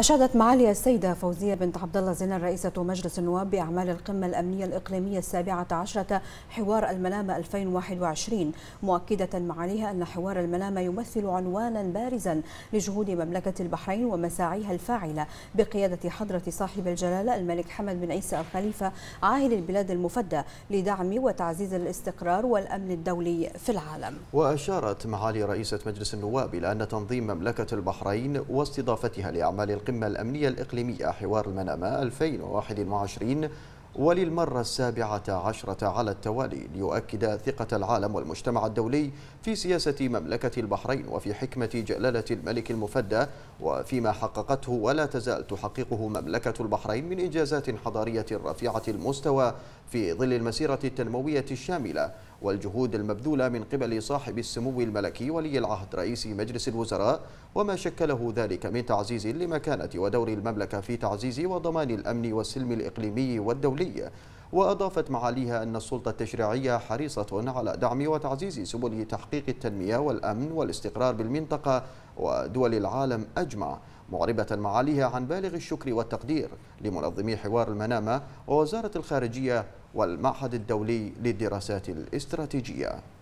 أشادت معالي السيدة فوزية بنت عبد الله زينة رئيسة مجلس النواب بأعمال القمة الأمنية الإقليمية السابعة عشرة حوار المنامة 2021 مؤكدة معاليها أن حوار المنامة يمثل عنوانا بارزا لجهود مملكة البحرين ومساعيها الفاعلة بقيادة حضرة صاحب الجلالة الملك حمد بن عيسى الخليفة عاهل البلاد المفدى لدعم وتعزيز الاستقرار والأمن الدولي في العالم وأشارت معالي رئيسة مجلس النواب إلى أن تنظيم مملكة البحرين واستضافتها لأعمال القمة الأمنية الإقليمية حوار المنامة 2021 وللمرة السابعة عشرة على التوالي ليؤكد ثقة العالم والمجتمع الدولي في سياسة مملكة البحرين وفي حكمة جلالة الملك المفدى وفيما حققته ولا تزال تحققه مملكة البحرين من إنجازات حضارية رفيعة المستوى في ظل المسيرة التنموية الشاملة والجهود المبذولة من قبل صاحب السمو الملكي ولي العهد رئيس مجلس الوزراء وما شكله ذلك من تعزيز لمكانة ودور المملكة في تعزيز وضمان الأمن والسلم الإقليمي والدولي وأضافت معاليها أن السلطة التشريعية حريصة على دعم وتعزيز سبل تحقيق التنمية والأمن والاستقرار بالمنطقة ودول العالم أجمع معربة معاليها عن بالغ الشكر والتقدير لمنظمي حوار المنامة ووزارة الخارجية والمعهد الدولي للدراسات الاستراتيجية